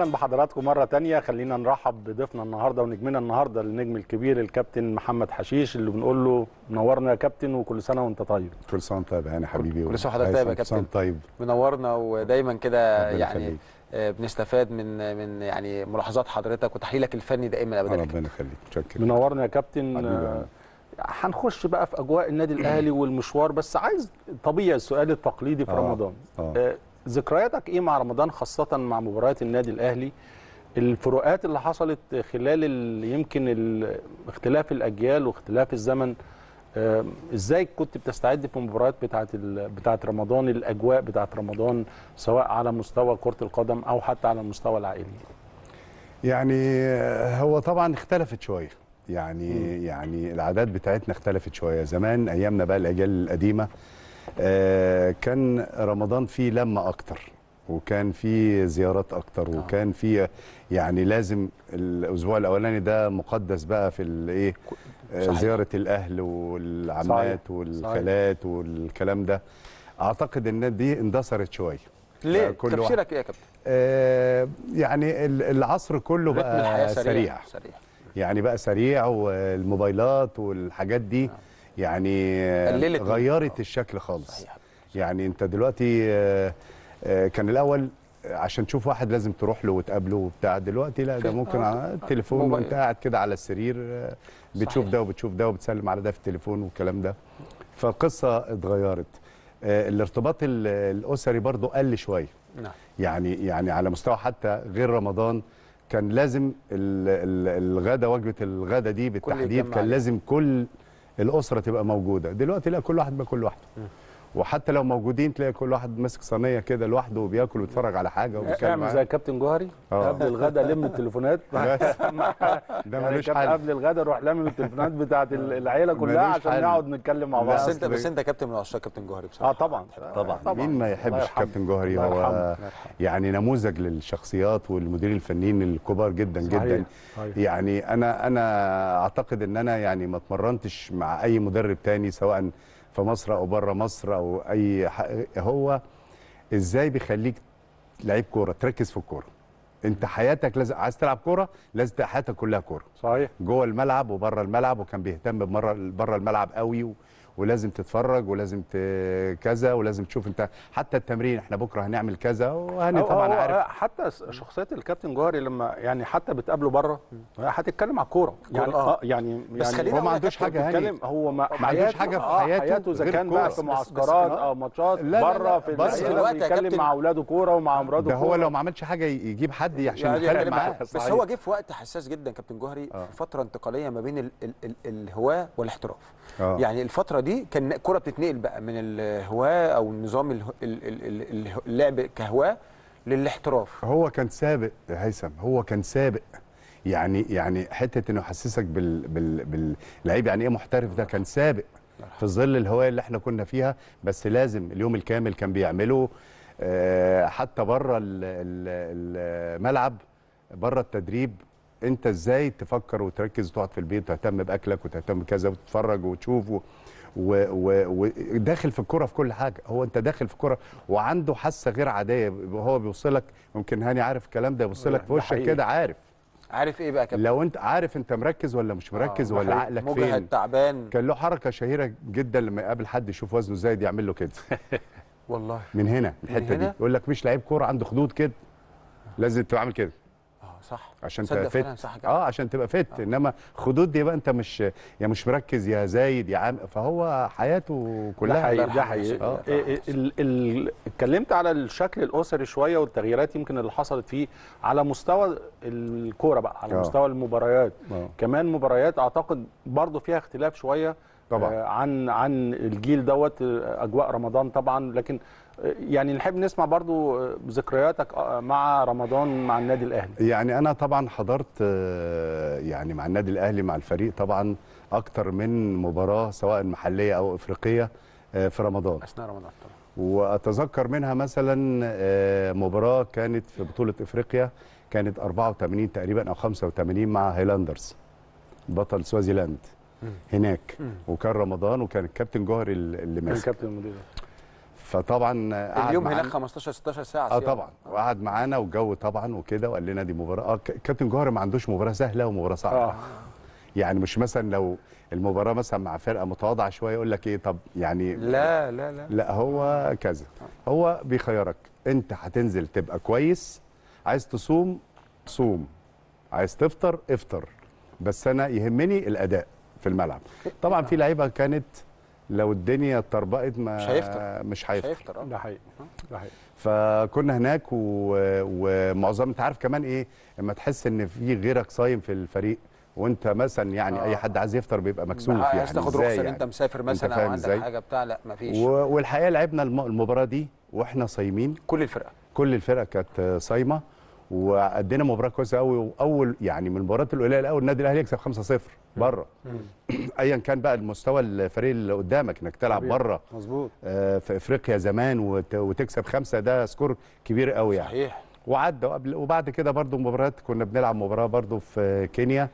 اهلا بحضراتكم مره تانية خلينا نرحب بضيفنا النهارده ونجمنا النهارده النجم الكبير الكابتن محمد حشيش اللي بنقول له منورنا يا كابتن وكل سنه وانت طيب كل سنه وانت طيب يعني حبيبي كل سنه وحضرتك طيب يا كابتن طيب منورنا ودايما كده يعني خليك. آه، بنستفاد من من يعني ملاحظات حضرتك وتحليلك الفني دائما ابدا آه، ربنا يخليك متشكر منورنا يا كابتن حبيبي. هنخش بقى في اجواء النادي الاهلي والمشوار بس عايز طبيعي السؤال التقليدي في آه رمضان آه. آه، ذكرياتك ايه مع رمضان خاصه مع مباريات النادي الاهلي الفروقات اللي حصلت خلال ال... يمكن اختلاف الاجيال واختلاف الزمن ازاي كنت بتستعد في المباريات بتاعه ال... بتاعه رمضان الاجواء بتاعه رمضان سواء على مستوى كره القدم او حتى على المستوى العائلي يعني آه، هو طبعا اختلفت شويه يعني م. يعني العادات بتاعتنا اختلفت شويه زمان ايامنا بقى الاجيال القديمه آه، كان رمضان فيه لمه اكتر وكان فيه زيارات اكتر آه. وكان فيه يعني لازم الاسبوع الاولاني ده مقدس بقى في الايه آه، زياره الاهل والعمات والخالات والكلام ده اعتقد ان دي اندثرت شويه ليه تفسيرك ايه يا كابتن يعني العصر كله بقى سريع. سريع يعني بقى سريع والموبايلات والحاجات دي آه. يعني غيرت آه. الشكل خالص صحيح. يعني انت دلوقتي آه، آه، كان الاول عشان تشوف واحد لازم تروح له وتقابله وبتاع دلوقتي لا ده ممكن على التليفون وانت قاعد كده على السرير بتشوف ده وبتشوف ده وبتسلم على ده في التليفون والكلام ده فالقصه اتغيرت الارتباط الاسري برضو قل شويه نعم. يعني يعني على مستوى حتى غير رمضان كان لازم الغدا وجبه الغدا دي بالتحديد كان لازم كل الاسره تبقى موجوده دلوقتي لا كل واحد بقى كل واحده وحتى لو موجودين تلاقي كل واحد ماسك صينيه كده لوحده وبياكل ويتفرج على حاجه وبيتكلم زي كابتن جوهري اه. قبل الغداء لم التليفونات ده يعني ملوش حل قبل الغداء روح لم التليفونات بتاعت العيله كلها عشان نقعد نتكلم مع بعض بس انت بس انت كابتن من عشاق كابتن جوهري بصراحه اه طبعا طبعا, طبعًا. مين ما يحبش كابتن جوهري هو يعني نموذج للشخصيات والمدير الفنيين الكبار جدا جدا يعني انا انا اعتقد ان انا يعني ما اتمرنتش مع اي مدرب تاني سواء في مصر او بره مصر او اي هو ازاي بيخليك لعيب كوره تركز في الكوره انت حياتك لازم عايز تلعب كوره لازم حياتك كلها كوره صحيح جوه الملعب وبره الملعب وكان بيهتم بره الملعب قوي ولازم تتفرج ولازم كذا ولازم تشوف انت حتى التمرين احنا بكره هنعمل كذا وهاني طبعا عارف أه، حتى شخصيه الكابتن جوهري لما يعني حتى بتقابله بره هتتكلم على الكوره يعني, يعني آه. اه يعني بس يعني هو ما عندوش حاجه هاني هو ما عندوش حاجه في آه، حياته, حياته اذا كان بقى في معسكرات او ماتشات بره في بس دلوقتي بيتكلم مع اولاده كوره ومع امراته ده هو لو ما عملش حاجه يجيب حد عشان يتكلم يعني معاه بس هو جه في وقت حساس جدا كابتن جوهري في فتره انتقاليه ما بين الهواه والاحتراف أوه. يعني الفتره دي كان كره بتتنقل بقى من الهواه او النظام اللعب كهواه للاحتراف هو كان سابق يا هيثم هو كان سابق يعني يعني حته انه يحسسك بال بال باللعيب يعني ايه محترف ده كان سابق في ظل الهوايه اللي احنا كنا فيها بس لازم اليوم الكامل كان بيعمله آه، حتى بره الملعب بره التدريب انت ازاي تفكر وتركز وتقعد في البيت وتهتم باكلك وتهتم كذا وتتفرج وتشوف و... و... و... وداخل في الكوره في كل حاجه هو انت داخل في الكوره وعنده حاسه غير عاديه هو بيوصلك ممكن هاني عارف الكلام ده بيوصلك في وشك كده عارف عارف ايه بقى كابتن لو انت عارف انت مركز ولا مش آه، مركز آه ولا عقلك فين مجهد تعبان كان له حركه شهيره جدا لما يقابل حد يشوف وزنه زايد يعمل له كده والله من هنا من الحته دي يقول لك مش لعيب كوره عنده خدود كده لازم تبقى عامل كده صح عشان تبقى فت صح اه عشان تبقى فت آه. انما خدود دي بقى انت مش يا مش مركز يا زايد يا عام فهو حياته كلها ده حقيقي ده حقيقي آه. آه. إيه، إيه، اتكلمت على الشكل الاسري شويه والتغييرات يمكن اللي حصلت فيه على مستوى الكوره بقى على آه. مستوى المباريات آه. كمان مباريات اعتقد برضو فيها اختلاف شويه طبعا آه، عن عن الجيل دوت آه، اجواء رمضان طبعا لكن يعني نحب نسمع برضو ذكرياتك مع رمضان مع النادي الاهلي يعني انا طبعا حضرت آه، يعني مع النادي الاهلي مع الفريق طبعا اكتر من مباراه سواء محليه او افريقيه آه، في رمضان اثناء رمضان طبعا واتذكر منها مثلا آه، مباراه كانت في بطوله افريقيا كانت 84 تقريبا او 85 مع هيلاندرز بطل سوازيلاند هناك وكان رمضان وكان الكابتن جوهري اللي ماسك كابتن المدير فطبعا اليوم هناك 15 16 ساعه اه طبعا وقعد معانا والجو طبعا وكده وقال لنا دي مباراه اه كابتن جوهر ما عندوش مباراه سهله ومباراه صعبه آه. يعني مش مثلا لو المباراه مثلا مع فرقه متواضعه شويه يقول لك ايه طب يعني لا لا لا لا هو كذا هو بيخيرك انت هتنزل تبقى كويس عايز تصوم صوم عايز تفطر افطر بس انا يهمني الاداء في الملعب طبعا في لعيبه كانت لو الدنيا اتطربقت ما مش هيفطر مش هيفطر آه. ده حقيقي آه. ده حقيقي فكنا هناك ومعظم انت عارف كمان ايه اما تحس ان في غيرك صايم في الفريق وانت مثلا يعني آه. اي حد عايز يفطر بيبقى مكسوف يعني عايز تاخد رخصه يعني. انت مسافر مثلا انت او عندك زي. حاجه بتاع لا مفيش و... والحقيقه لعبنا المباراه دي واحنا صايمين كل الفرقه كل الفرقه كانت صايمه وادينا مباراه كويسه قوي واول يعني من المباريات القليله الاول النادي الاهلي يكسب 5-0 بره ايا كان بقى المستوى الفريق اللي قدامك انك تلعب بره مظبوط آه في افريقيا زمان وتكسب خمسه ده سكور كبير قوي يعني صحيح وعدى وقبل وبعد كده برضو مباريات كنا بنلعب مباراه برضو في كينيا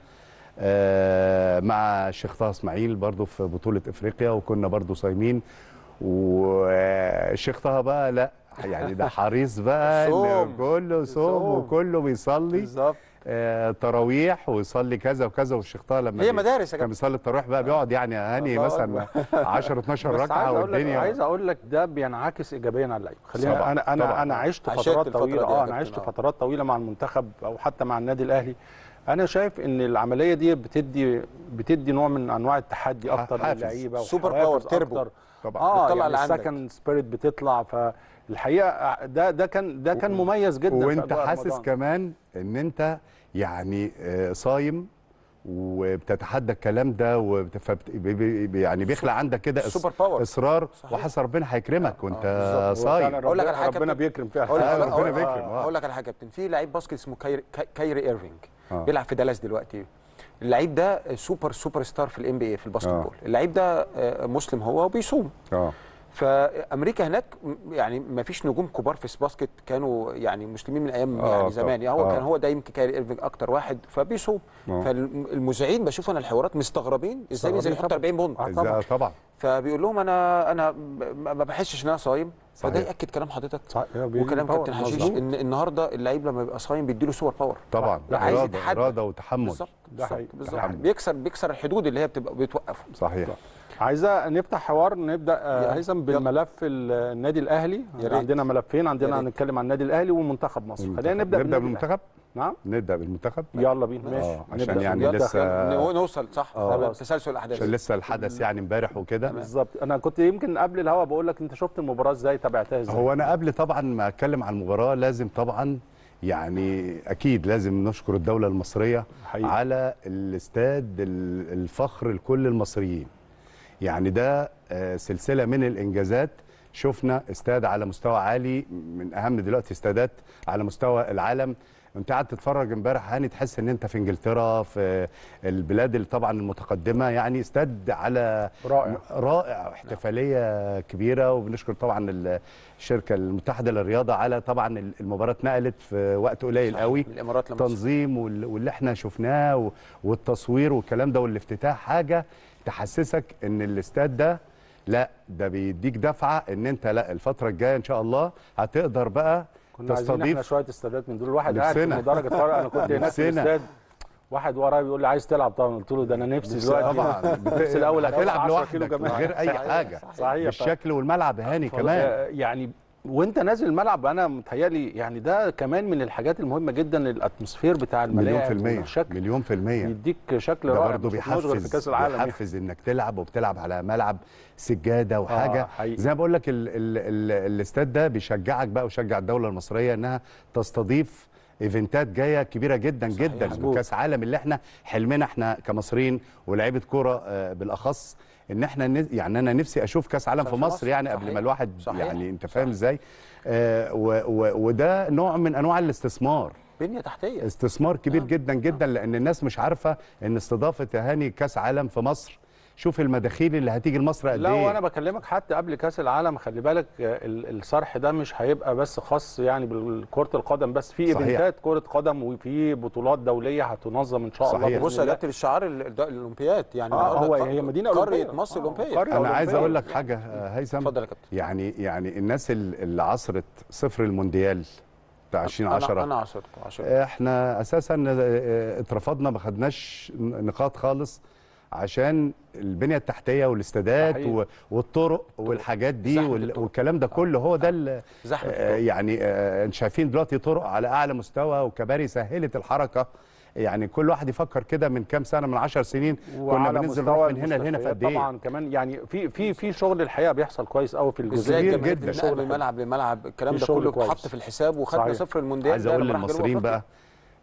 آه مع الشيخ طه اسماعيل برضو في بطوله افريقيا وكنا برضو صايمين والشيخ طه بقى لا يعني ده حريص بقى كله صوم وكله بيصلي بالظبط آه، تراويح ويصلي كذا وكذا والشيخ طه لما هي مدارس كان بيصلي التراويح بقى بيقعد يعني اني مثلا 10 12 ركعه والدنيا عايز اقول لك ده بينعكس ايجابيا على اللعيبه خلينا طبعًا انا انا انا عشت فترات طويله اه انا عشت فترات طويله مع المنتخب او حتى مع النادي الاهلي انا شايف ان العمليه دي بتدي بتدي نوع من انواع التحدي اكتر للعيبه سوبر باور تربو طبعا آه بتطلع السكند سبيريت بتطلع ف الحقيقه آه، ده ده كان ده كان مميز جدا وانت حاسس كمان ان انت يعني آه، صايم وبتتحدى الكلام ده يعني بيخلق عندك كده سوبر باور اصرار وحاسس ربنا هيكرمك آه، وانت صايم اقول لك على حاجه ربنا بيكرم فيها ربنا بيكرم اقول لك على حاجه كابتن في لعيب باسكت اسمه كايري كاير ايرفينج آه. بيلعب في دالاس دلوقتي اللعيب ده سوبر سوبر ستار في الام بي اي في الباسكت بول اللعيب ده مسلم هو وبيصوم اه فامريكا هناك يعني ما فيش نجوم كبار في الباسكت كانوا يعني مسلمين من ايام آه يعني زمان يعني هو آه كان هو ده يمكن كاري ايرفينج اكتر واحد فبيصوب آه فالمذيعين بشوف انا الحوارات مستغربين ازاي بينزل يحط 40 بوند آه طبعا طبعا فبيقول لهم انا انا ما بحسش ان انا صايم فده ياكد كلام حضرتك وكلام كابتن حشيش ان النهارده اللعيب لما بيبقى صايم بيدي له سوبر باور طبعا ده عايز اراده وتحمل بالظبط بيكسر بيكسر الحدود اللي هي بتبقى بتوقفه صحيح عايزه نفتح حوار نبدا هيثم آه، بالملف النادي الاهلي عندنا ملفين عندنا هنتكلم عن النادي الاهلي ومنتخب مصر خلينا نبدا نبدا بالمنتخب نعم نبدا بالمنتخب يلا بينا آه، ماشي عشان يعني لسه نوصل صح آه. تسلسل الاحداث عشان لسه الحدث يعني امبارح وكده بالظبط انا كنت يمكن قبل الهوا بقول لك انت شفت المباراه ازاي تابعتها ازاي هو انا قبل طبعا ما اتكلم عن المباراه لازم طبعا يعني اكيد لازم نشكر الدوله المصريه حقيقة. على الاستاد الفخر لكل المصريين يعني ده آه، سلسله من الانجازات شفنا استاد على مستوى عالي من اهم دلوقتي استادات على مستوى العالم انت قاعد تتفرج امبارح هاني تحس ان انت في انجلترا في البلاد اللي طبعا المتقدمه يعني استاد على رائع رائع احتفاليه نعم. كبيره وبنشكر طبعا الشركه المتحده للرياضه على طبعا المباراه اتنقلت في وقت قليل قوي الامارات تنظيم واللي احنا شفناه والتصوير والكلام ده والافتتاح حاجه تحسسك ان الاستاد ده لا ده بيديك دفعه ان انت لا الفتره الجايه ان شاء الله هتقدر بقى كنا تستضيف احنا شويه استادات من دول الواحد قاعد في درجه طارق انا كنت هناك في الاستاد واحد ورايا بيقول لي عايز تلعب طبعا قلت له ده انا نفسي دلوقتي طبعا نفسي الاول هتلعب لوحدك من غير اي حاجه صحيح, صحيح. والملعب هاني كمان يعني وانت نازل الملعب انا متهيألي يعني ده كمان من الحاجات المهمه جدا للاتموسفير بتاع الملاعب مليون في المية مليون في المية يديك شكل ده برضه بيحفز في كاس العالم يعني. بيحفز انك تلعب وبتلعب على ملعب سجاده وحاجه آه حقيقي. زي ما بقول لك الاستاد ده بيشجعك بقى ويشجع الدوله المصريه انها تستضيف ايفنتات جايه كبيره جدا صحيح. جدا كاس عالم اللي احنا حلمنا احنا كمصريين ولاعيبه كوره آه، بالاخص ان احنا يعني انا نفسي اشوف كاس عالم في مصر يعني صحيح. قبل ما الواحد صحيح. يعني انت فاهم ازاي آه وده نوع من انواع الاستثمار بنيه تحتيه استثمار كبير آه. جدا نعم. جدا لان الناس مش عارفه ان استضافه هاني كاس عالم في مصر شوف المداخيل اللي هتيجي لمصر قد ايه لا وانا بكلمك حتى قبل كاس العالم خلي بالك الصرح ده مش هيبقى بس خاص يعني بالكره القدم بس في ايفنتات كره قدم وفي بطولات دوليه هتنظم ان شاء صحيح. الله بص ده الشعار الاولمبيات يعني آه هو هي مدينه قريه مصر آه، الاولمبيه آه. انا عايز اقول لك حاجه آه، هيثم اتفضل يا كابتن يعني يعني الناس اللي عصرت صفر المونديال بتاع 2010 انا عصرت 10 احنا اساسا آه، اترفضنا ما خدناش نقاط خالص عشان البنيه التحتيه والاستادات والطرق والحاجات دي والكلام ده كله هو ده آه, آه، يعني آه شايفين دلوقتي طرق على اعلى مستوى وكباري سهلت الحركه يعني كل واحد يفكر كده من كام سنه من 10 سنين كنا بننزل نروح من هنا لهنا في قد ايه طبعا كمان يعني في في في شغل الحقيقه بيحصل كويس قوي في الجزائر جدا شغل من ملعب لملعب الكلام ده كله اتحط في الحساب وخدنا صفر المونديال عايز اقول للمصريين بقى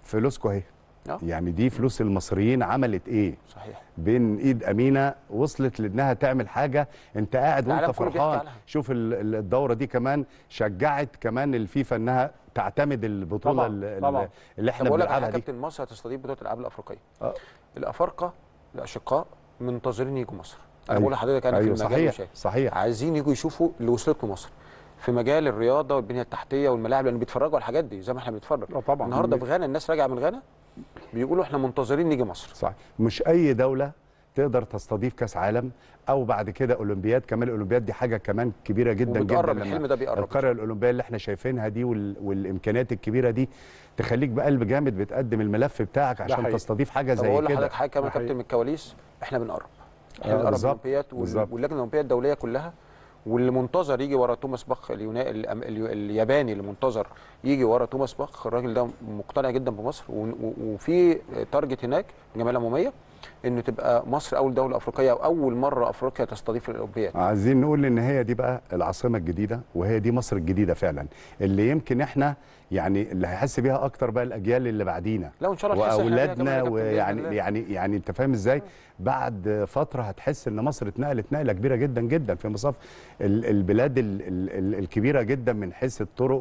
فلوسكم اهي أوه. يعني دي فلوس المصريين عملت ايه صحيح بين ايد امينه وصلت لانها تعمل حاجه انت قاعد وانت فرحان شوف الدوره دي كمان شجعت كمان الفيفا انها تعتمد البطوله طبعا. طبعا. اللي احنا بنلعبها دي كابتن مصر هتستضيف بطوله الالعاب الافريقيه أه. الافارقه الاشقاء منتظرين يجوا مصر انا أيوه. بقول لحضرتك انا أيوه. في المجال صحيح. صحيح عايزين يجوا يشوفوا اللي وصلت له مصر في مجال الرياضه والبنيه التحتيه والملاعب لان بيتفرجوا على الحاجات دي زي ما احنا بنتفرج آه، النهارده في غانا الناس راجعه من غانا بيقولوا احنا منتظرين نيجي مصر صح مش اي دوله تقدر تستضيف كاس عالم او بعد كده اولمبياد كمان الاولمبياد دي حاجه كمان كبيره جدا جدا الحلم ده بيقرب القاره الاولمبيه اللي احنا شايفينها دي وال... والامكانيات الكبيره دي تخليك بقلب جامد بتقدم الملف بتاعك عشان حقيقي. تستضيف حاجه زي كده بقول لحضرتك حاجه كمان كابتن من الكواليس احنا بنقرب آه، احنا بنقرب الاولمبياد واللجنه الاولمبيه الدوليه كلها واللي منتظر يجي ورا توماس باخ الياباني اللي منتظر يجي ورا توماس باخ الراجل ده مقتنع جدا بمصر وفي تارجت هناك جمال اموميه انه تبقى مصر اول دوله افريقيه او اول مره افريقيا تستضيف الاولمبياد عايزين نقول ان هي دي بقى العاصمه الجديده وهي دي مصر الجديده فعلا اللي يمكن احنا يعني اللي هيحس بيها اكتر بقى الاجيال اللي بعدينا لو ان شاء الله واولادنا ويعني يعني يعني, يعني انت فاهم ازاي بعد فتره هتحس ان مصر اتنقلت نقله كبيره جدا جدا في مصاف البلاد الكبيره جدا من حيث الطرق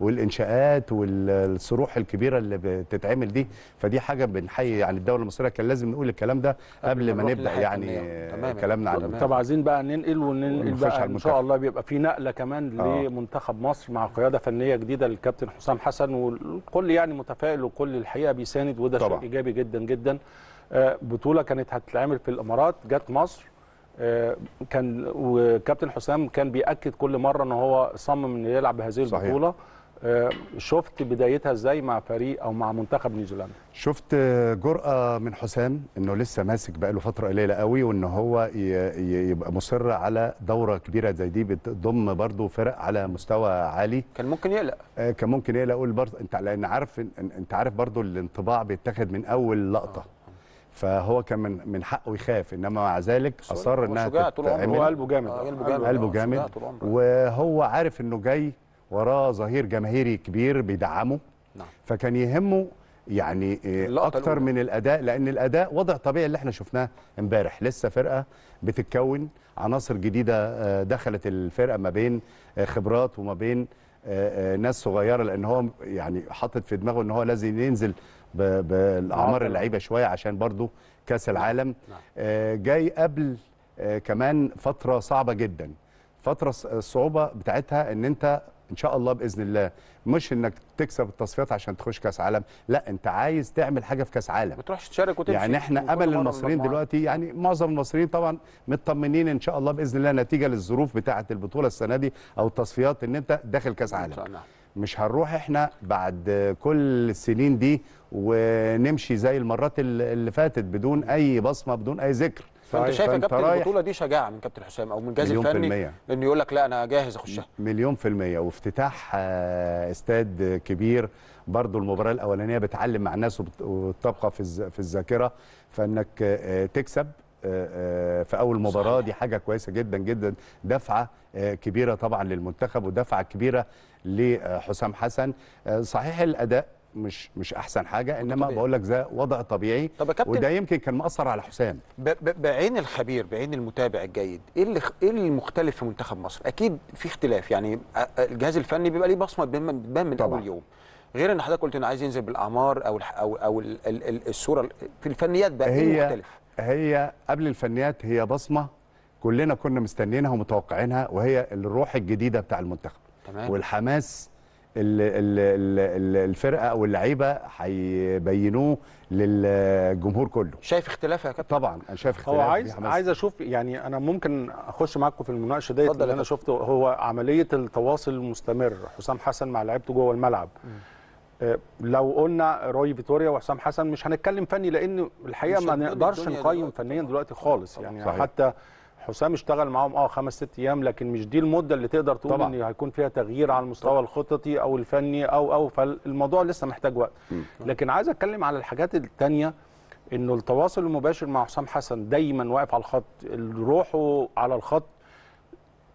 والانشاءات والصروح الكبيره اللي بتتعمل دي فدي حاجه بنحيي يعني الدوله المصريه كان لازم نقول الكلام ده قبل ما نبدا يعني آه، كلامنا عن طب عايزين بقى ننقل وننقل بقى ان شاء الله بيبقى في نقله كمان آه. لمنتخب مصر مع قياده فنيه جديده للكابتن حسام حسن والكل يعني متفائل وكل الحقيقه بيساند وده شيء ايجابي جدا جدا آه، بطوله كانت هتتعمل في الامارات جت مصر كان وكابتن حسام كان بياكد كل مره ان هو صمم انه يلعب بهذه البطوله صحيح. آه، شفت بدايتها ازاي مع فريق او مع منتخب نيوزيلندا شفت جرأة من حسام انه لسه ماسك بقاله فترة قليلة قوي وان هو يبقى مصر على دورة كبيرة زي دي بتضم برضه فرق على مستوى عالي كان ممكن يقلق آه، كان ممكن يقلق اقول برضه انت لان عارف انت عارف برضه الانطباع بيتاخد من اول لقطة آه. فهو كان من من حقه يخاف انما مع ذلك اصر انها شجاع طول عمره قلبه جامد, قلبه جامد وهو عارف انه جاي وراه ظهير جماهيري كبير بيدعمه نعم. فكان يهمه يعني إيه اكتر من الاداء لان الاداء وضع طبيعي اللي احنا شفناه امبارح لسه فرقه بتتكون عناصر جديده آه، دخلت الفرقه ما بين آه، خبرات وما بين آه، ناس صغيره لان هو يعني حاطط في دماغه ان هو لازم ينزل بالاعمار نعم. اللعيبه شويه عشان برضه كاس نعم. العالم نعم. جاي قبل كمان فتره صعبه جدا فتره الصعوبه بتاعتها ان انت ان شاء الله باذن الله مش انك تكسب التصفيات عشان تخش كاس عالم لا انت عايز تعمل حاجه في كاس عالم ما تروحش تشارك وتمشي يعني احنا امل المصريين دلوقتي يعني معظم المصريين طبعا مطمنين ان شاء الله باذن الله نتيجه للظروف بتاعه البطوله السنه دي او التصفيات ان انت داخل كاس عالم إن شاء الله. مش هنروح احنا بعد كل السنين دي ونمشي زي المرات اللي فاتت بدون اي بصمه بدون اي ذكر فانت شايف يا كابتن البطوله دي شجاعه من كابتن حسام او من الجهاز الفني انه يقول لك لا انا جاهز اخشها مليون في الميه وافتتاح آه، استاد كبير برضو المباراه الاولانيه بتعلم مع الناس وتبقى في في الذاكره فانك آه، تكسب آه، في اول مباراه دي حاجه كويسه جدا جدا دفعه كبيره طبعا للمنتخب ودفعه كبيره لحسام حسن صحيح الاداء مش مش احسن حاجه انما بقول لك ده وضع طبيعي طب وده يمكن كان مأثر على حسام بعين الخبير بعين المتابع الجيد ايه اللي ايه المختلف في منتخب مصر اكيد في اختلاف يعني الجهاز الفني بيبقى ليه بصمه بتبان من اول يوم غير ان حضرتك قلت انه عايز ينزل بالاعمار او او او الصوره في الفنيات بقى إيه هي مختلف هي قبل الفنيات هي بصمه كلنا كنا مستنيينها ومتوقعينها وهي الروح الجديده بتاع المنتخب تمام والحماس الفرقه او اللعيبه هيبينوه للجمهور كله شايف اختلاف يا كابتن طبعا انا شايف اختلاف هو عايز عايز اشوف يعني انا ممكن اخش معاكم في المناقشه ديت اللي انا شفته هو عمليه التواصل المستمر حسام حسن مع لعيبته جوه الملعب م. آه، لو قلنا روي فيتوريا وحسام حسن مش هنتكلم فني لان الحقيقه ما نقدرش نقيم فنيا دلوقتي خالص يعني صحيح. حتى حسام اشتغل معاهم اه خمس ست ايام لكن مش دي المده اللي تقدر تقول طبعا. ان هيكون فيها تغيير على المستوى طبعا. الخططي او الفني او او فالموضوع لسه محتاج وقت لكن عايز اتكلم على الحاجات الثانيه انه التواصل المباشر مع حسام حسن دايما واقف على الخط روحه على الخط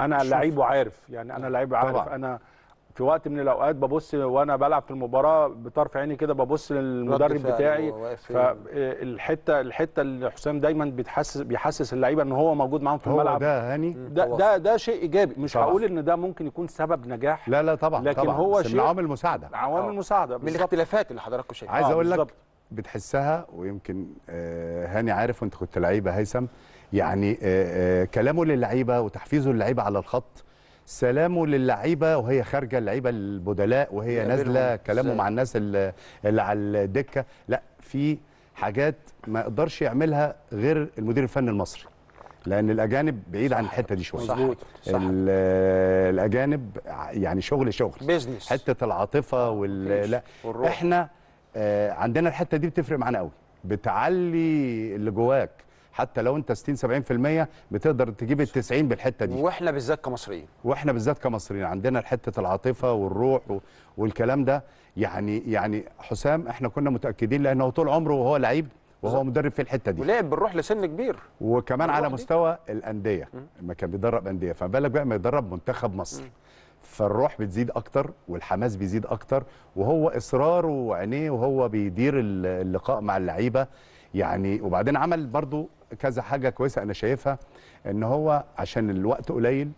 انا لعيبه عارف يعني انا لعيبه عارف انا في وقت من الاوقات ببص وانا بلعب في المباراه بطرف عيني كده ببص للمدرب بتاعي فالحته الحته اللي حسام دايما بيتحسس بيحسس اللعيبه ان هو موجود معاهم في الملعب ده هاني ده ده, ده شيء ايجابي مش طبعا. هقول ان ده ممكن يكون سبب نجاح لا لا طبعا لكن طبعا. هو شيء عوامل مساعده عوامل آه. مساعده من الاختلافات اللي حضراتكم شايفينها عايز آه، اقول لك بتحسها ويمكن آه، هاني عارف وانت كنت لعيبه هيثم يعني كلامه للعيبه وتحفيزه للعيبه على الخط سلامه للعيبه وهي خارجه اللعيبه البدلاء وهي نازله كلامه مع الناس اللي, اللي على الدكه لا في حاجات ما يقدرش يعملها غير المدير الفني المصري لان الاجانب بعيد صح. عن الحته دي شويه مظبوط الاجانب يعني شغل شغل بيزنس حته العاطفه آه، وال لا والروح. احنا آه، عندنا الحته دي بتفرق معانا قوي بتعلي اللي جواك حتى لو انت 60 70% بتقدر تجيب ال 90 بالحته دي واحنا بالذات كمصريين واحنا بالذات كمصريين عندنا حته العاطفه والروح والكلام ده يعني يعني حسام احنا كنا متاكدين لانه طول عمره وهو لعيب وهو مدرب في الحته دي ولعب بالروح لسن كبير وكمان على مستوى دي. الانديه لما كان بيدرب انديه فما بالك بقى ما يدرب منتخب مصر م. فالروح بتزيد اكتر والحماس بيزيد اكتر وهو اصراره وعينيه وهو بيدير اللقاء مع اللعيبه يعني وبعدين عمل برضو كذا حاجه كويسه انا شايفها ان هو عشان الوقت قليل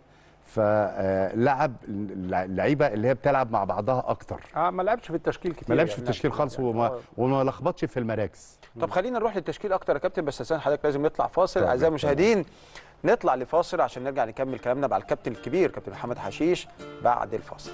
فلعب اللعيبه اللي هي بتلعب مع بعضها اكتر اه ما لعبش في التشكيل كتير ما لعبش يعني في التشكيل خالص يعني وما, آه. وما لخبطش في المراكز طب خلينا نروح للتشكيل اكتر يا كابتن بس عشان حضرتك لازم نطلع فاصل اعزائي المشاهدين نطلع لفاصل عشان نرجع نكمل كلامنا مع الكابتن الكبير كابتن محمد حشيش بعد الفاصل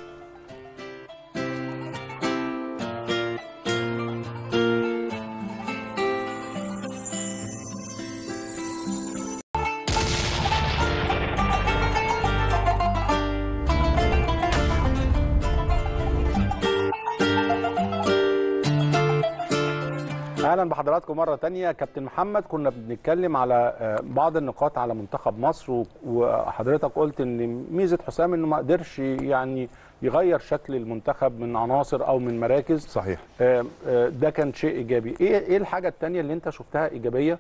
اهلا بحضراتكم مره تانية كابتن محمد كنا بنتكلم على آه، بعض النقاط على منتخب مصر وحضرتك قلت ان ميزه حسام انه ما قدرش يعني يغير شكل المنتخب من عناصر او من مراكز صحيح آه، آه، ده كان شيء ايجابي ايه ايه الحاجه الثانيه اللي انت شفتها ايجابيه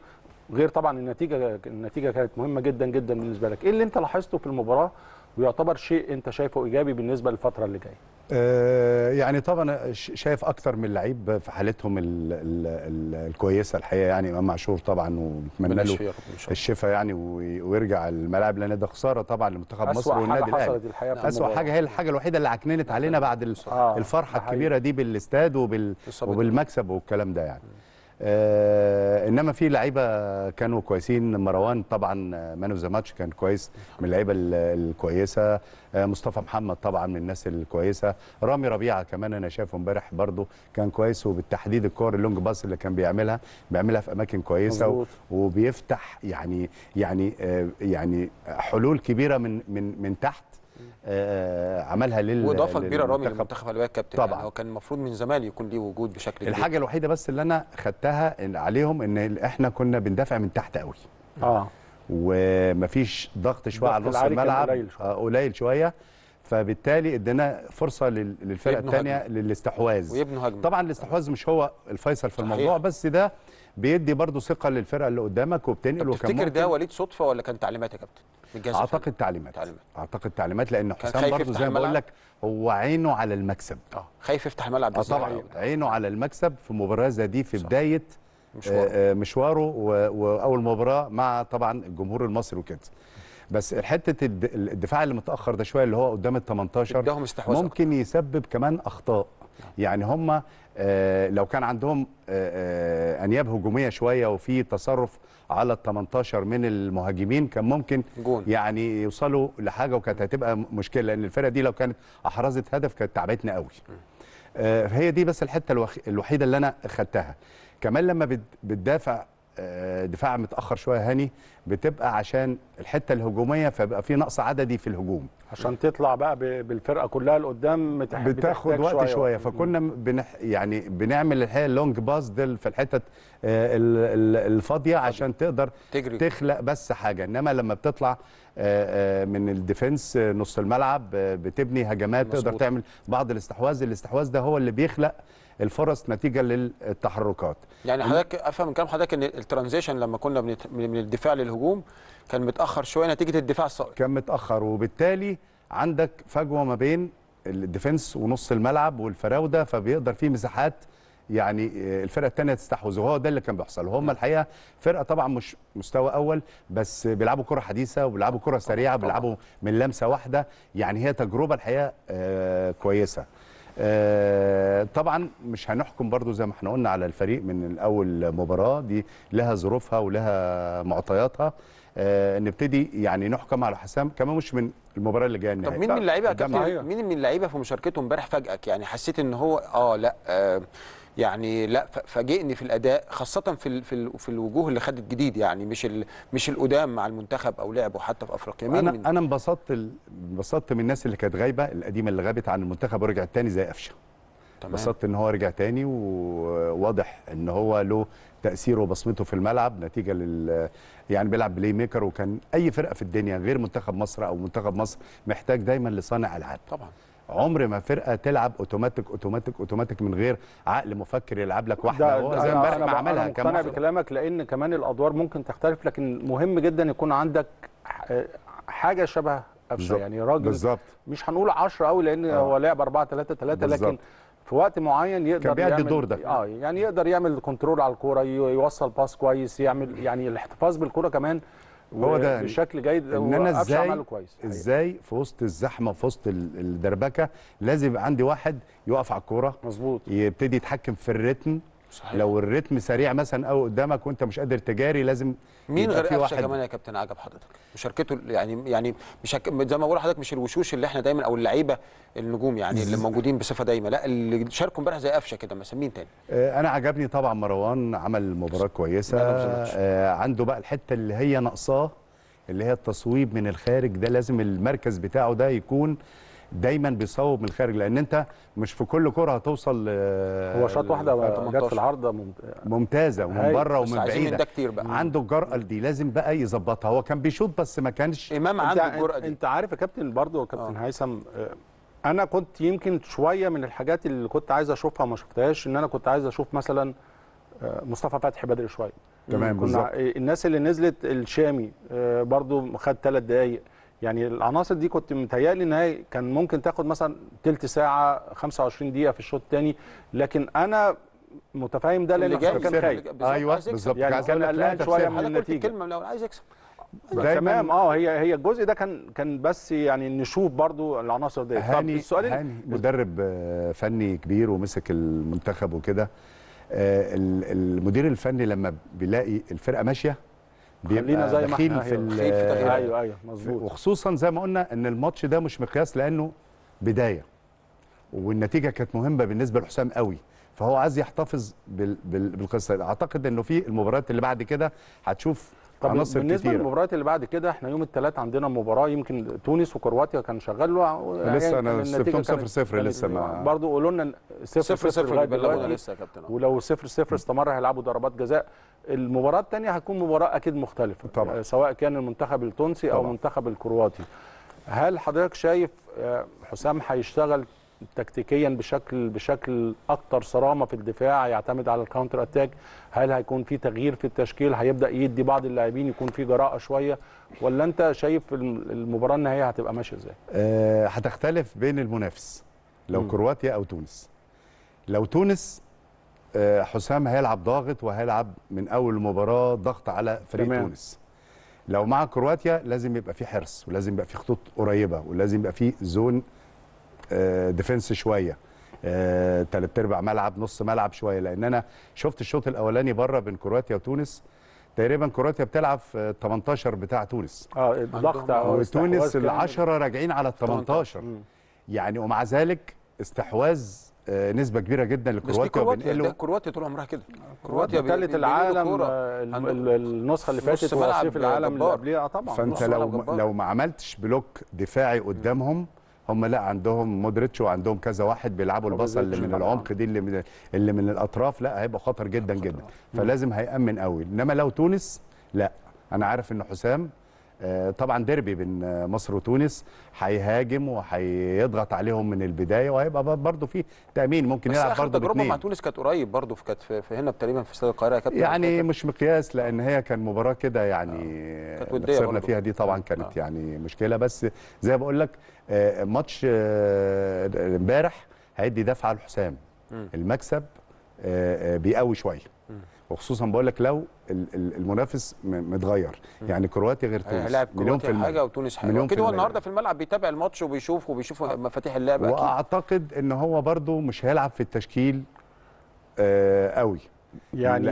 غير طبعا النتيجه النتيجه كانت مهمه جدا جدا بالنسبه لك ايه اللي انت لاحظته في المباراه ويعتبر شيء انت شايفه ايجابي بالنسبه للفتره اللي جايه آه، يعني طبعا شايف اكثر من لعيب في حالتهم الـ الـ الـ الكويسه الحقيقه يعني امام عاشور طبعا ونتمنى له الشفاء يعني ويرجع الملاعب لان ده خساره طبعا لمنتخب مصر والنادي الاهلي اسوء حاجه هي الحاجه الوحيده اللي عكننت علينا بعد آه الفرحه الكبيره دي بالاستاد وبال وبالمكسب والكلام ده يعني آه انما في لعيبه كانوا كويسين مروان طبعا آه، مان اوف ذا ماتش كان كويس من اللعيبه الكويسه آه مصطفى محمد طبعا من الناس الكويسه رامي ربيعه كمان انا شايفه امبارح برده كان كويس وبالتحديد الكور اللونج باس اللي كان بيعملها بيعملها في اماكن كويسه مزبوط. وبيفتح يعني يعني آه يعني حلول كبيره من من من تحت آه، عملها لل واضافه كبيره رامي للمنتخب اللي كابتن طبعا يعني هو كان المفروض من زمان يكون ليه وجود بشكل كبير الحاجه الوحيده بس اللي انا خدتها عليهم ان احنا كنا بندافع من تحت قوي اه ومفيش ضغط شويه على نص الملعب قليل شويه, آه، قليل شوية. فبالتالي ادينا فرصه للفرقه الثانيه للاستحواذ ويبنوا هجمه طبعا الاستحواذ مش هو الفيصل في الموضوع صحيح. بس ده بيدي برضه ثقه للفرقه اللي قدامك وبتنقل وكمان تفتكر ده وليد صدفه ولا كان تعليمات يا كابتن اعتقد تعليمات. تعليمات اعتقد تعليمات لان حسام برضه زي ما بقول لك هو عينه على المكسب اه خايف يفتح الملعب آه، بس طبعا عينه على المكسب في مباراه زي دي في صح. بدايه آه، مشواره, آه، مشواره واول مباراه مع طبعا الجمهور المصري وكده بس حته الدفاع اللي متاخر ده شويه اللي هو قدام ال 18 ممكن يسبب كمان اخطاء يعني هم آه، لو كان عندهم آه، آه، انياب هجوميه شويه وفي تصرف على ال 18 من المهاجمين كان ممكن جون. يعني يوصلوا لحاجه وكانت هتبقى مشكله لان الفرقه دي لو كانت احرزت هدف كانت تعبتنا قوي هي دي بس الحته الوحيده اللي انا خدتها كمان لما بتدافع آه، دفاع متاخر شويه هاني بتبقى عشان الحته الهجوميه فبقى في نقص عددي في الهجوم عشان تطلع بقى بالفرقه كلها لقدام بتاخد وقت شويه, شوية فكنا بنح يعني بنعمل الحقيقه اللونج باس دل في الحتت آه، الفاضيه عشان تقدر تجري. تخلق بس حاجه انما لما بتطلع آه، من الديفنس نص الملعب بتبني هجمات مصبوط. تقدر تعمل بعض الاستحواذ الاستحواذ ده هو اللي بيخلق الفرص نتيجه للتحركات يعني حضرتك افهم من كلام حضرتك ان الترانزيشن لما كنا من الدفاع للهجوم كان متاخر شويه نتيجه الدفاع الصائب كان متاخر وبالتالي عندك فجوه ما بين الديفنس ونص الملعب والفراوده فبيقدر في مساحات يعني آه، الفرقه الثانيه تستحوذ وهو ده اللي كان بيحصل هم نعم. الحقيقه فرقه طبعا مش مستوى اول بس بيلعبوا كره حديثه وبيلعبوا كره سريعه بيلعبوا من لمسه واحده يعني هي تجربه الحقيقه آه، كويسه آه، طبعا مش هنحكم برضو زي ما احنا قلنا على الفريق من الاول مباراه دي لها ظروفها ولها معطياتها آه نبتدي يعني نحكم على حسام كمان مش من المباراه اللي جايه طب مين من اللعيبه مين من اللعيبه في مشاركته امبارح فاجئك يعني حسيت ان هو اه لا آه يعني لا فاجئني في الاداء خاصه في في في الوجوه اللي خدت جديد يعني مش مش القدام مع المنتخب او لعبه حتى في افريقيا انا انا انبسطت انبسطت من الناس اللي كانت غايبه القديمه اللي غابت عن المنتخب ورجعت تاني زي قفشه انبسطت ان هو رجع تاني وواضح ان هو له تاثيره وبصمته في الملعب نتيجه لل يعني بيلعب بلاي ميكر وكان اي فرقه في الدنيا غير منتخب مصر او منتخب مصر محتاج دايما لصانع العاب طبعا عمر ما فرقه تلعب اوتوماتيك اوتوماتيك اوتوماتيك من غير عقل مفكر يلعب لك واحده هو زي امبارح ما عملها كمان مقتنع بكلامك لان كمان الادوار ممكن تختلف لكن مهم جدا يكون عندك آه، حاجه شبه قفشه يعني راجل بالزبط. مش هنقول 10 قوي لان آه. هو لعب 4 3 3 لكن في وقت معين يقدر كان يعمل الدور ده اه يعني يقدر يعمل كنترول على الكوره يوصل باس كويس يعمل يعني الاحتفاظ بالكوره كمان هو ده بشكل جيد ان انا ازاي كويس ازاي في وسط الزحمه في وسط الدربكه لازم يبقى عندي واحد يقف على الكوره مظبوط يبتدي يتحكم في الريتم صحيح. لو الريتم سريع مثلا او قدامك وانت مش قادر تجاري لازم مين غير قفشه واحد... كمان يا كابتن عجب حضرتك مشاركته يعني يعني مش هك... زي ما بقول لحضرتك مش الوشوش اللي احنا دايما او اللعيبه النجوم يعني اللي موجودين بصفه دايمه لا اللي شاركوا امبارح زي قفشه كده مثلا مين تاني آه انا عجبني طبعا مروان عمل مباراه كويسه آه عنده بقى الحته اللي هي ناقصاه اللي هي التصويب من الخارج ده لازم المركز بتاعه ده يكون دايما بيصوب من الخارج لان انت مش في كل كره هتوصل آه، هو شاط واحده جت في العارضه ممتازه ومن بره ومن بعيده ده كتير بقى. عنده الجرأه دي لازم بقى يظبطها هو كان بيشوط بس ما كانش امام عنده الجرأه دي انت عارف يا كابتن برضه كابتن آه. هيثم آه، انا كنت يمكن شويه من الحاجات اللي كنت عايز اشوفها ما شفتهاش ان انا كنت عايز اشوف مثلا آه، مصطفى فتحي بدري شويه تمام بالظبط الناس اللي نزلت الشامي برضو خد ثلاث دقائق يعني العناصر دي كنت متهيألي ان هي كان ممكن تاخد مثلا ثلث ساعه 25 دقيقه في الشوط الثاني لكن انا متفاهم ده لان كان خايف ايوه بالظبط يعني كان قلقان شويه من النتيجه كلمه لو عايز يكسب تمام اه هي هي الجزء ده كان كان بس يعني نشوف برضو العناصر دي هاني السؤال هاني مدرب آه، فني كبير ومسك المنتخب وكده آه، المدير الفني لما بيلاقي الفرقه ماشيه بيبقى زي ما احنا في, أيوة. ايوه مظبوط وخصوصا زي ما قلنا ان الماتش ده مش مقياس لانه بدايه والنتيجه كانت مهمه بالنسبه لحسام قوي فهو عايز يحتفظ بالقصه اعتقد انه في المباريات اللي بعد كده هتشوف طب عناصر بالنسبه للمباريات اللي بعد كده احنا يوم الثلاث عندنا مباراه يمكن تونس وكرواتيا كان شغال له لسه يعني انا سبتهم 0 0 لسه ما برضه قولوا لنا 0 0 بيبلغونا لسه يا كابتن ولو 0 0 استمر هيلعبوا ضربات جزاء المباراه الثانيه هتكون مباراه اكيد مختلفه طبعا. آه، سواء كان المنتخب التونسي طبعا. او المنتخب الكرواتي هل حضرتك شايف آه، حسام هيشتغل تكتيكيا بشكل بشكل اكثر صرامه في الدفاع يعتمد على الكاونتر اتاك هل هيكون في تغيير في التشكيل هيبدا يدي بعض اللاعبين يكون في جراءه شويه ولا انت شايف المباراه النهائيه هتبقى ماشيه ازاي آه، هتختلف بين المنافس لو م. كرواتيا او تونس لو تونس آه، حسام هيلعب ضاغط وهيلعب من اول المباراه ضغط على فريق تمام. تونس لو مع كرواتيا لازم يبقى في حرص ولازم يبقى في خطوط قريبه ولازم يبقى في زون ديفنس آه، شويه ثلاث آه، ارباع ملعب نص ملعب شويه لان انا شفت الشوط الاولاني بره بين كرواتيا وتونس تقريبا كرواتيا بتلعب في 18 بتاع تونس اه الضغط وتونس ال 10 راجعين على ال 18 يعني ومع ذلك استحواذ آه، نسبه كبيره جدا لكرواتيا وبنقله كرواتيا طول عمرها كده كرواتيا ثالث العالم آه، النسخه اللي فاتت وصيف العالم اللي قبليها آه، طبعا فانت لو لو ما عملتش بلوك دفاعي قدامهم هم لا عندهم مودريتش وعندهم كذا واحد بيلعبوا البصه اللي من العمق دي اللي من اللي من الاطراف لا هيبقى خطر جدا جدا فلازم هيامن قوي انما لو تونس لا انا عارف ان حسام آه، طبعا ديربي بين مصر وتونس هيهاجم وهيضغط عليهم من البدايه وهيبقى برضه في تامين ممكن يلعب برضه التجربه مع تونس كانت قريب برضه كانت في هنا تقريبا في استاد القاهره يا كابتن يعني مش مقياس لان هي كان مباراه كده يعني آه. خسرنا فيها دي طبعا آه. كانت آه. يعني مشكله بس زي ما بقول لك آه، ماتش امبارح هيدي دفعه لحسام المكسب بيقوي شويه وخصوصا بقول لك لو المنافس متغير يعني كرواتيا غير تونس هيلاعب مليون في حاجه وتونس حاجه مليون كده هو النهارده في الملعب بيتابع الماتش وبيشوف وبيشوف آه. مفاتيح اللعبه اكيد واعتقد ان هو برده مش هيلعب في التشكيل آه قوي يعني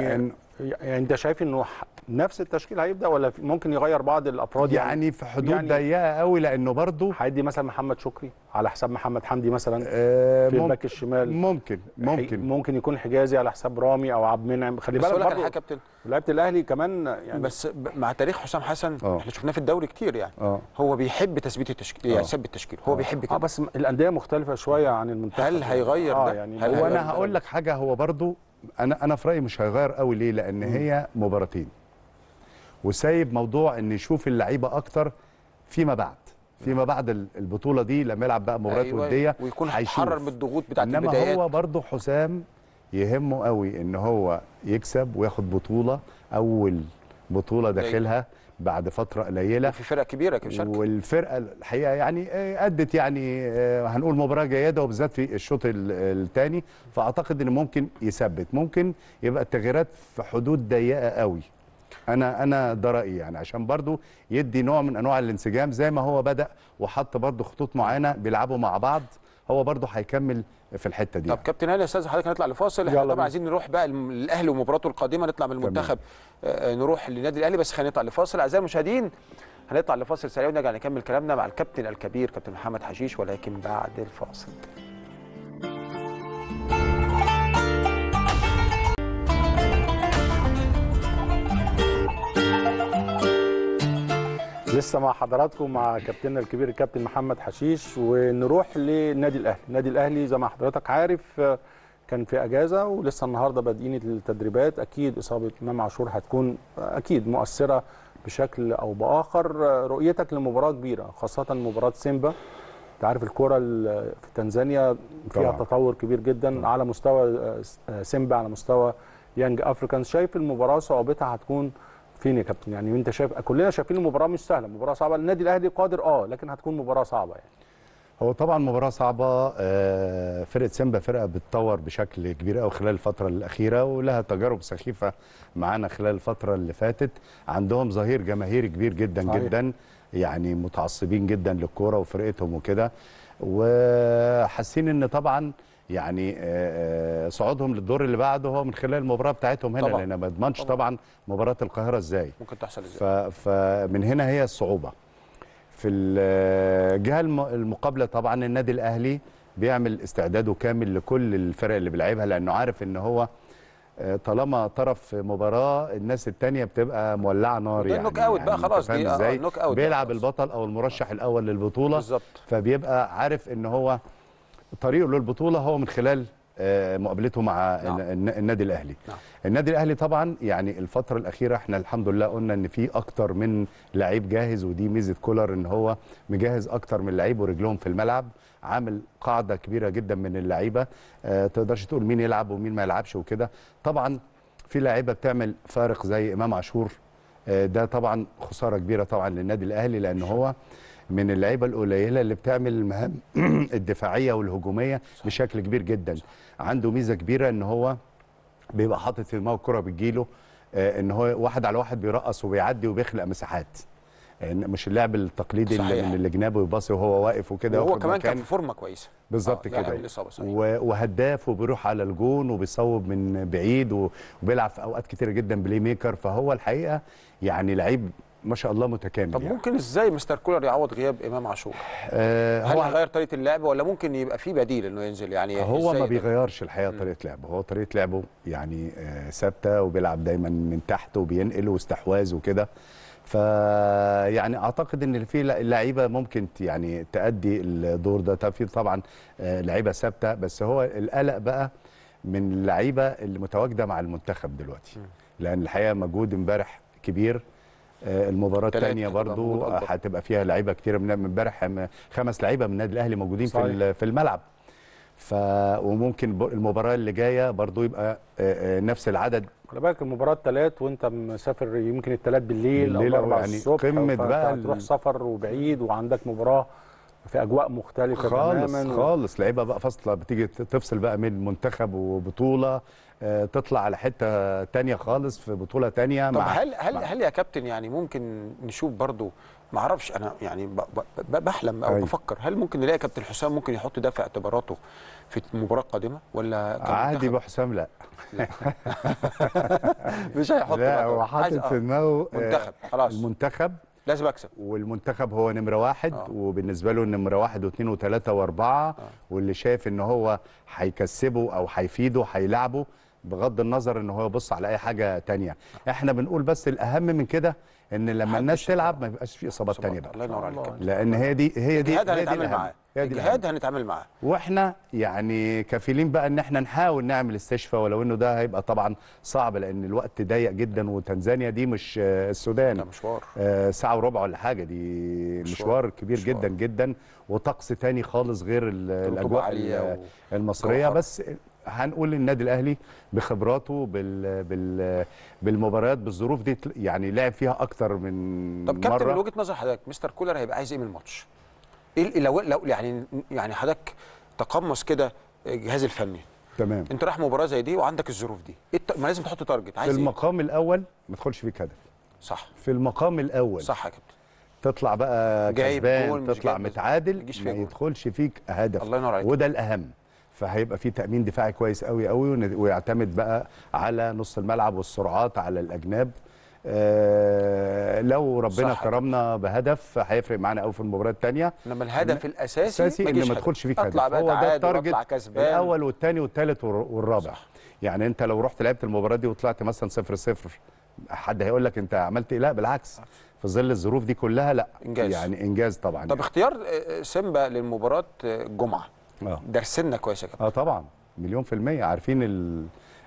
يعني انت شايف انه نفس التشكيل هيبدا ولا ممكن يغير بعض الافراد يعني, يعني في حدود يعني ضيقه قوي لانه برضه هيدي مثلا محمد شكري على حساب محمد حمدي مثلا آه في الباك الشمال ممكن ممكن ممكن يكون حجازي على حساب رامي او عبد المنعم خلي بالك برضه يا كابتن لعيبه الاهلي كمان يعني بس مع تاريخ حسام حسن آه. احنا شفناه في الدوري كتير يعني أوه. هو بيحب تثبيت التشكيل يعني ثبت آه. التشكيل هو آه. بيحب كده اه بس الانديه مختلفه شويه عن المنتخب هل هيغير آه ده يعني هل هو انا هقول لك حاجه هو برضه انا انا في رايي مش هيغير قوي ليه لان هي مباراتين وسايب موضوع ان يشوف اللعيبه اكتر فيما بعد فيما بعد البطوله دي لما يلعب بقى مباريات أيوة وديه ويكون حرر من الضغوط البدايات انما هو برضه حسام يهمه قوي ان هو يكسب وياخد بطوله اول بطوله أيوة. داخلها بعد فتره قليله في فرقه كبيره كمشاركه والفرقه الحقيقه يعني آه، ادت يعني آه، هنقول مباراه جيده وبالذات في الشوط الثاني فاعتقد ان ممكن يثبت ممكن يبقى التغييرات في حدود ضيقه قوي انا انا ده رايي يعني عشان برضو يدي نوع من انواع الانسجام زي ما هو بدا وحط برضو خطوط معينه بيلعبوا مع بعض هو برضو هيكمل في الحته دي طب يعني. كابتن هاني استاذ حضرتك هنطلع لفاصل احنا طبعا عايزين نروح بقى للاهلي ومباراته القادمه نطلع من المنتخب آه،, آه نروح للنادي الاهلي بس خلينا نطلع لفاصل اعزائي المشاهدين هنطلع لفاصل سريع ونرجع نكمل كلامنا مع الكابتن الكبير كابتن محمد حشيش ولكن بعد الفاصل لسه مع حضراتكم مع كابتننا الكبير الكابتن محمد حشيش ونروح للنادي الاهلي النادي الاهلي زي ما حضرتك عارف كان في اجازه ولسه النهارده بادئين التدريبات اكيد اصابه امام عاشور هتكون اكيد مؤثره بشكل او باخر رؤيتك لمباراه كبيره خاصه مباراه سيمبا انت عارف الكوره في تنزانيا فيها طبعا. تطور كبير جدا طبعا. على مستوى آه، سيمبا على مستوى يانج افريكان شايف المباراه صعوبتها هتكون فين يا كابتن يعني انت شايف كلنا شايفين المباراه مش سهله مباراه صعبه النادي الاهلي قادر اه لكن هتكون مباراه صعبه يعني هو طبعا مباراه صعبه آه، فرقه سيمبا فرقه بتطور بشكل كبير قوي خلال الفتره الاخيره ولها تجارب سخيفه معانا خلال الفتره اللي فاتت عندهم ظهير جماهيري كبير جدا صحيح. جدا يعني متعصبين جدا للكوره وفرقتهم وكده وحاسين ان طبعا يعني آه، آه، صعودهم للدور اللي بعده هو من خلال المباراه بتاعتهم هنا طبعًا. لان ما اضمنش طبعًا. مباراه القاهره ازاي ممكن تحصل ازاي فمن هنا هي الصعوبه في آه، الجهه المقابله طبعا النادي الاهلي بيعمل استعداده كامل لكل الفرق اللي بيلعبها لانه عارف ان هو طالما طرف مباراه الناس الثانيه بتبقى مولعه نار يعني النوك اوت يعني بقى خلاص دي نوك اوت بيلعب البطل او المرشح الاول للبطوله بالظبط فبيبقى عارف ان هو طريقه للبطوله هو من خلال آه، مقابلته مع نعم. النادي الاهلي نعم. النادي الاهلي طبعا يعني الفتره الاخيره احنا الحمد لله قلنا ان في اكتر من لعيب جاهز ودي ميزه كولر ان هو مجهز اكتر من لعيب ورجلهم في الملعب عامل قاعده كبيره جدا من اللعيبه أه تقدرش تقول مين يلعب ومين ما يلعبش وكده طبعا في لعيبه بتعمل فارق زي امام عاشور أه ده طبعا خساره كبيره طبعا للنادي الاهلي لان هو من اللعيبه القليله اللي بتعمل المهام الدفاعيه والهجوميه بشكل كبير جدا عنده ميزه كبيره ان هو بيبقى حاطط في دماغه الكره بتجيله آه، ان هو واحد على واحد بيرقص وبيعدي وبيخلق مساحات يعني مش اللاعب التقليدي صحيح. اللي, اللي جنابه يباصي وهو واقف وكده وهو كمان كان في فورمه كويسه بالظبط آه، كده وهداف وبيروح على الجون وبيصوب من بعيد وبيلعب في اوقات كتيره جدا بلاي ميكر فهو الحقيقه يعني لعيب ما شاء الله متكامل طب يعني. ممكن ازاي مستر كولر يعوض غياب امام عاشور آه هل هيغير طريقه اللعب ولا ممكن يبقى في بديل انه ينزل يعني آه، هو ما بيغيرش الحقيقه طريقه لعبه هو طريقه لعبه يعني آه، ثابته آه وبيلعب دايما من تحت وبينقل واستحواذ وكده ف يعني اعتقد ان في لعيبه ممكن يعني تادي الدور ده في طبعا آه، لعيبه ثابته بس هو القلق بقى من اللعيبه اللي متواجده مع المنتخب دلوقتي لان الحقيقه مجهود امبارح كبير آه، المباراه الثانيه برضو هتبقى فيها لعيبه كتير من امبارح خمس لعيبه من النادي الاهلي موجودين صحيح. في في الملعب ف وممكن المباراه اللي جايه برضو يبقى آه، آه، نفس العدد خلي بالك المباراه الثلاث وانت مسافر يمكن الثلاث بالليل او الاربع يعني الصبح قمه بقى تروح سفر وبعيد وعندك مباراه في اجواء مختلفه خالص تماما خالص و... لعيبه بقى فاصله بتيجي تفصل بقى من منتخب وبطوله آه، تطلع على حته تانية خالص في بطوله تانية طب مع هل هل مع هل يا كابتن يعني ممكن نشوف برضو ما اعرفش انا يعني بحلم او أي. أيوه. بفكر هل ممكن نلاقي كابتن حسام ممكن يحط ده في اعتباراته في مباراه قادمه ولا عادي ابو حسام لا, لا. مش هيحط لا هو حاطط في دماغه المنتخب آه، خلاص المنتخب لازم اكسب والمنتخب هو نمره واحد آه. وبالنسبه له نمره واحد واثنين وثلاثه واربعه آه. واللي شايف ان هو هيكسبه او هيفيده هيلعبه بغض النظر ان هو يبص على اي حاجه تانية آه. احنا بنقول بس الاهم من كده ان لما الناس تلعب ما يبقاش في اصابات ثانيه بقى الله ينور عليك لان هي دي هي دي الجهاد هنتعامل معاه الجهاد هنتعامل معاه واحنا يعني كفيلين بقى ان احنا نحاول نعمل استشفاء ولو انه ده هيبقى طبعا صعب لان الوقت ضيق جدا وتنزانيا دي مش آه، السودان ده مشوار آه، ساعه وربع ولا حاجه دي مشوار, كبير مشوار. جدا جدا وطقس ثاني خالص غير الاجواء المصريه بس هنقول للنادي الاهلي بخبراته بال بال بالمباريات بالظروف دي يعني لعب فيها اكتر من طب كابتن من وجهه نظر حضرتك مستر كولر هيبقى عايز ايه من الماتش؟ ايه لو لو يعني يعني حضرتك تقمص كده الجهاز الفني تمام انت رايح مباراه زي دي وعندك الظروف دي إيه ما لازم تحط تارجت عايز في إيه؟ المقام إيه؟ الاول ما تدخلش فيك هدف صح في المقام الاول صح يا كابتن تطلع بقى كسبان تطلع متعادل ما يدخلش فيك هدف الله ينور عليك وده الاهم فهيبقى في تامين دفاعي كويس قوي قوي ويعتمد بقى على نص الملعب والسرعات على الاجناب آه، لو ربنا صح. كرمنا بهدف هيفرق معانا قوي في المباراه الثانيه انما الهدف الاساسي, الأساسي ان ما تدخلش فيك هدف هو ده التارجت الاول والثاني والثالث والرابع صح. يعني انت لو رحت لعبت المباراه دي وطلعت مثلا 0 0 حد هيقول لك انت عملت ايه لا بالعكس في ظل الظروف دي كلها لا إنجاز. يعني انجاز طبعا طب يعني. اختيار آه، آه، سيمبا للمباراه الجمعه آه. درسنا كويس يا كابتن اه طبعا مليون في المية عارفين ال...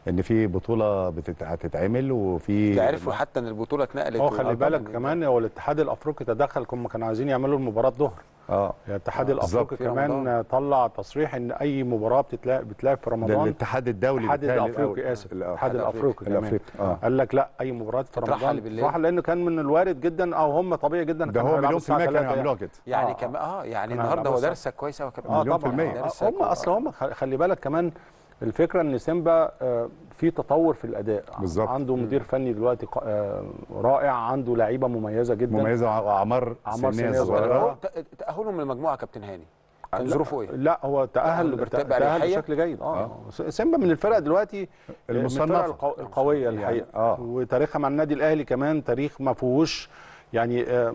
ان في بطوله بتت... هتتعمل وفي تعرفوا حتى ان البطوله اتنقلت اه خلي بالك كمان هو الاتحاد الافريقي تدخل هم كانوا عايزين يعملوا المباراه الظهر اه الاتحاد يعني الافريقي كمان رمضان. طلع تصريح ان اي مباراه بتتلعب بتلعب في رمضان ده الاتحاد الدولي الاتحاد الافريقي اسف الاتحاد الافريقي الافريقي آه. قال لك لا اي مباراه في رمضان صح لانه كان من الوارد جدا او هم طبيعي جدا ده هو مليون في المية كانوا يعني. يعملوه كده يعني آه. كمان اه يعني النهارده هو درسك كويس قوي يا كابتن اه طبعا آه، هم اصل هم خلي بالك كمان الفكره ان سيمبا آه، في تطور في الاداء بالزبط. عنده مدير فني دلوقتي آه، رائع عنده لعيبه مميزه جدا مميزه اعمار سنيه صغيره تاهلهم من المجموعه كابتن هاني كان ظروفه ايه؟ لا هو تاهل تاهل بشكل جيد اه, آه. سيمبا من الفرق دلوقتي آه، المصنفه القويه يعني، الحقيقه آه. وتاريخها مع النادي الاهلي كمان تاريخ ما فيهوش يعني آه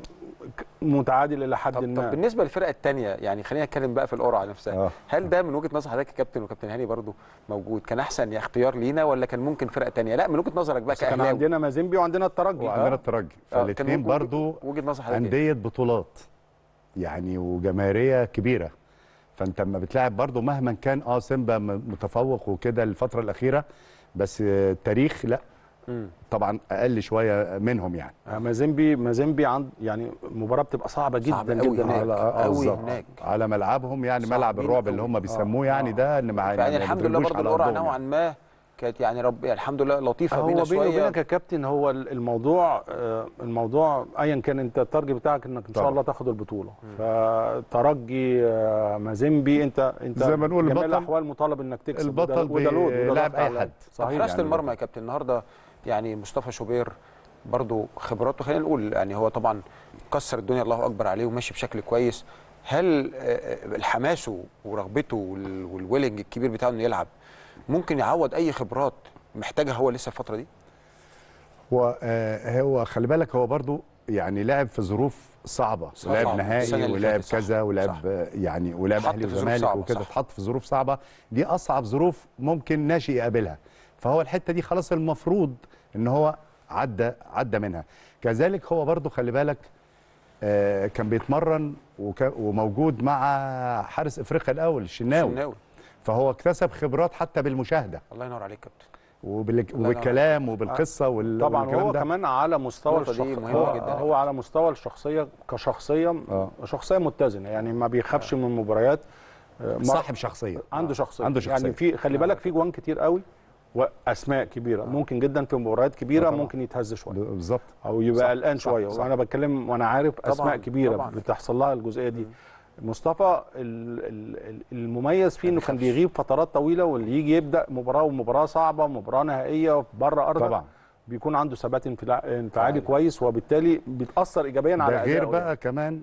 متعادل الى حد ما طب بالنسبه للفرقه الثانيه يعني خلينا نتكلم بقى في القرعه نفسها أوه. هل ده من وجهه نظر حضرتك كابتن وكابتن هاني برضو موجود كان احسن اختيار لينا ولا كان ممكن فرقه ثانيه لا من وجهه نظرك بقى كان عندنا مازيمبي وعندنا الترجي وعندنا آه. الترجي آه، فالاثنين برضو وجهه نظر حضرتك إيه؟ انديه بطولات يعني وجماهيريه كبيره فانت لما بتلاعب برضو مهما كان اه سيمبا متفوق وكده الفتره الاخيره بس التاريخ لا طبعا اقل شويه منهم يعني آه، مازيمبي مازيمبي عند يعني المباراه بتبقى صعبه جدا صعبة جدا هناك. على قوي هناك على ملعبهم يعني ملعب الرعب اللي هم بيسموه آه، يعني ده ان مع آه. يعني الحمد لله برضه القرعه نوعا يعني. ما كانت يعني رب الحمد لله لطيفه بينا شويه هو بيني وبينك يا كابتن هو الموضوع الموضوع ايا كان انت التارجت بتاعك انك ان شاء الله تاخد البطوله فترجي مازيمبي انت انت زي ما نقول البطل الاحوال مطالب انك تكسب البطل وده لود لاعب اي حد صحيح يعني المرمى يا كابتن النهارده يعني مصطفى شوبير برضو خبراته خلينا نقول يعني هو طبعا كسر الدنيا الله اكبر عليه وماشي بشكل كويس هل آه، آه، حماسه ورغبته والويلنج الكبير بتاعه انه يلعب ممكن يعوض اي خبرات محتاجها هو لسه الفتره دي هو آه، هو خلي بالك هو برضو يعني لعب في ظروف صعبه لعب نهائي ولعب كذا ولعب يعني ولعب اهلي وزمالك وكده اتحط في ظروف صعبه دي اصعب ظروف ممكن ناشئ يقابلها فهو الحته دي خلاص المفروض ان هو عدى عدى منها كذلك هو برضو خلي بالك آه كان بيتمرن وموجود مع حارس افريقيا الاول الشناوي الشناوي فهو اكتسب خبرات حتى بالمشاهده الله ينور عليك كابتن وبالكلام وبالقصه وال... آه، طبعا هو ده. كمان على مستوى الشخ... مهمه هو جدا هو على مستوى الشخصيه كشخصيه آه. شخصيه متزنه يعني ما بيخافش آه. من مباريات آه، صاحب شخصيه عنده آه. شخصيه عنده شخصيه يعني في خلي بالك في جوان كتير قوي واسماء كبيره ممكن جدا في مباريات كبيره آه، طبعا. ممكن يتهز شويه بالظبط او يبقى قلقان شويه وانا بتكلم وانا عارف طبعًا. اسماء كبيره طبعًا. بتحصل لها الجزئيه دي مصطفى المميز فيه يعني انه كان بيغيب فترات طويله واللي يجي يبدا مباراه ومباراه صعبه مباراه نهائيه بره ارضك طبعا بيكون عنده ثبات انفعالي كويس وبالتالي بيتاثر ايجابيا على ده غير يعني. بقى كمان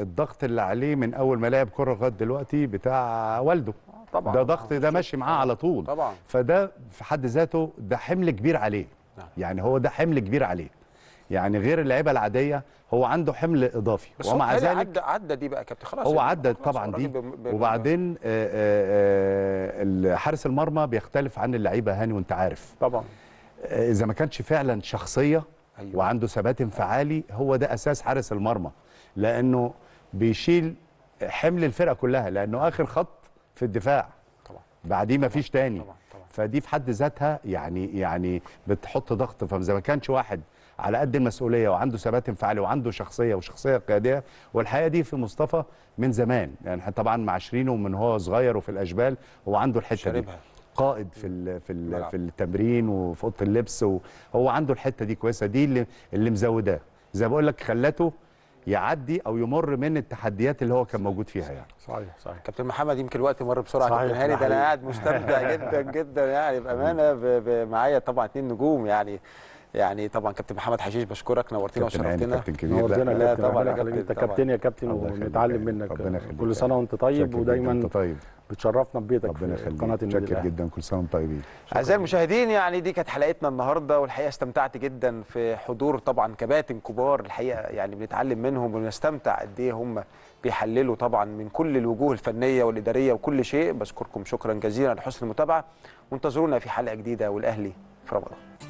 الضغط اللي عليه من اول ما لعب كره لغايه دلوقتي بتاع والده طبعا ده ضغط ده ماشي معاه على طول طبعا فده في حد ذاته ده حمل كبير عليه نعم. يعني هو ده حمل كبير عليه يعني غير اللعيبه العاديه هو عنده حمل اضافي بس ومع ذلك عدى عدى دي بقى كابتن خلاص هو عدى طبعا دي وبعدين آه، آه، آه، حارس المرمى بيختلف عن اللعيبه هاني وانت عارف طبعا اذا ما كانش فعلا شخصيه أيوة. وعنده ثبات انفعالي هو ده اساس حارس المرمى لانه بيشيل حمل الفرقه كلها لانه اخر خط في الدفاع طبعا بعديه ما فيش تاني طبعا طبعا فدي في حد ذاتها يعني يعني بتحط ضغط فاذا ما كانش واحد على قد المسؤوليه وعنده ثبات انفعالي وعنده شخصيه وشخصيه قياديه والحقيقه دي في مصطفى من زمان يعني طبعا مع شيرينه من هو صغير وفي الاشبال هو عنده الحته شاربها. دي قائد في ال في ال في التمرين وفي اوضه اللبس وهو عنده الحته دي كويسه دي اللي اللي مزوداه زي ما بقول لك خلته يعدي او يمر من التحديات اللي هو كان موجود فيها يعني صحيح صحيح كابتن محمد يمكن الوقت مر بسرعه كابتن هاني ده انا قاعد مستمتع جدا جدا يعني بامانه معايا طبعا اثنين نجوم يعني يعني طبعا كابتن محمد حشيش بشكرك نورتنا وشرفتنا كابتن كبير نورتنا لا طبعا يا كابتن انت كابتن يا كابتن ونتعلم منك كل سنه وانت طيب ودايما طيب بتشرفنا ببيتك ربنا يخليك قناه النادي متشكر جدا كل سنه وانتم طيبين اعزائي المشاهدين يعني دي كانت حلقتنا النهارده والحقيقه استمتعت جدا في حضور طبعا كباتن كبار الحقيقه يعني بنتعلم منهم وبنستمتع قد ايه هم بيحللوا طبعا من كل الوجوه الفنيه والاداريه وكل شيء بشكركم شكرا جزيلا لحسن المتابعه وانتظرونا في حلقه جديده والاهلي في رمضان